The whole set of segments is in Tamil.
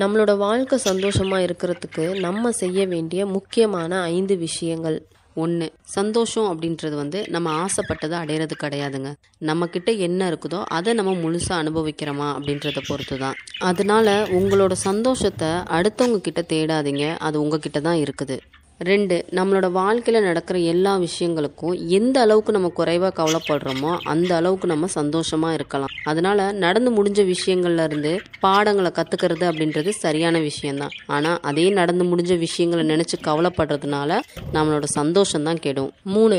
நம்மளோட வாழ்க்கை சந்தோஷமாக இருக்கிறதுக்கு நம்ம செய்ய வேண்டிய முக்கியமான ஐந்து விஷயங்கள் ஒன்று சந்தோஷம் அப்படின்றது வந்து நம்ம ஆசைப்பட்டதை அடையிறது கிடையாதுங்க நம்மக்கிட்ட என்ன இருக்குதோ அதை நம்ம முழுசாக அனுபவிக்கிறோமா அப்படின்றத பொறுத்து தான் அதனால் உங்களோட சந்தோஷத்தை அடுத்தவங்க கிட்ட தேடாதீங்க அது உங்ககிட்ட தான் இருக்குது ரெண்டு நம்மளோட வாழ்க்கையில் நடக்கிற எல்லா விஷயங்களுக்கும் எந்த அளவுக்கு நம்ம குறைவாக கவலைப்படுறோமோ அந்த அளவுக்கு நம்ம சந்தோஷமாக இருக்கலாம் அதனால நடந்து முடிஞ்ச விஷயங்கள்லேருந்து பாடங்களை கற்றுக்கிறது அப்படின்றது சரியான விஷயம்தான் ஆனால் அதே நடந்து முடிஞ்ச விஷயங்களை நினச்சி கவலைப்படுறதுனால நம்மளோட சந்தோஷம் தான் கெடும் மூணு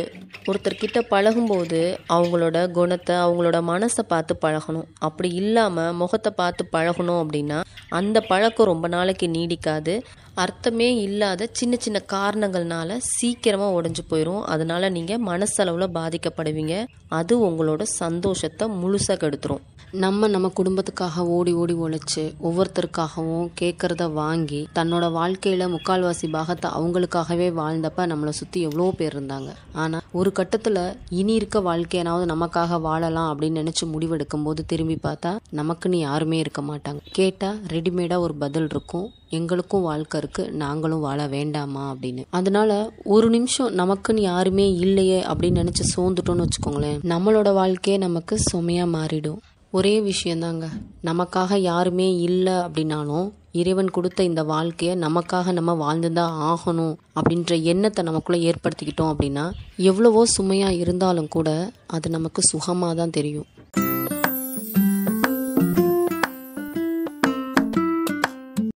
ஒருத்தர்கிட்ட பழகும்போது அவங்களோட குணத்தை அவங்களோட மனசை பார்த்து பழகணும் அப்படி இல்லாமல் முகத்தை பார்த்து பழகணும் அப்படின்னா அந்த பழக்கம் ரொம்ப நாளைக்கு நீடிக்காது அர்த்தமே இல்லாத சின்ன சின்ன கார காரணங்கள்னால சீக்கிரமாக உடஞ்சி போயிடும் அதனால நீங்கள் மனசளவில் பாதிக்கப்படுவீங்க அது உங்களோட சந்தோஷத்தை முழுசாக கெடுத்துரும் நம்ம நம்ம குடும்பத்துக்காக ஓடி ஓடி உழைச்சி ஒவ்வொருத்தருக்காகவும் கேட்குறத வாங்கி தன்னோட வாழ்க்கையில் முக்கால்வாசி பாகத்தை அவங்களுக்காகவே வாழ்ந்தப்ப நம்மளை சுற்றி எவ்வளோ பேர் இருந்தாங்க ஆனால் ஒரு கட்டத்தில் இனி இருக்க வாழ்க்கையனாவது நமக்காக வாழலாம் அப்படின்னு நினச்சி முடிவெடுக்கும் போது திரும்பி பார்த்தா நமக்குன்னு யாருமே இருக்க மாட்டாங்க கேட்டால் ரெடிமேடாக ஒரு பதில் இருக்கும் எங்களுக்கும் வாழ்க்கை இருக்குது நாங்களும் வாழ வேண்டாமா அப்படின்னு அப்படின்னு அதனால ஒரு நிமிஷம் நமக்குன்னு யாருமே இல்லையே அப்படின்னு நினச்சி சோர்ந்துட்டோம்னு வச்சுக்கோங்களேன் நம்மளோட வாழ்க்கையே நமக்கு சுமையாக மாறிடும் ஒரே விஷயந்தாங்க நமக்காக யாருமே இல்லை அப்படின்னாலும் இறைவன் கொடுத்த இந்த வாழ்க்கையை நமக்காக நம்ம வாழ்ந்துதான் ஆகணும் அப்படின்ற எண்ணத்தை நமக்குள்ளே ஏற்படுத்திக்கிட்டோம் அப்படின்னா எவ்வளவோ சுமையாக இருந்தாலும் கூட அது நமக்கு சுகமாக தான் தெரியும்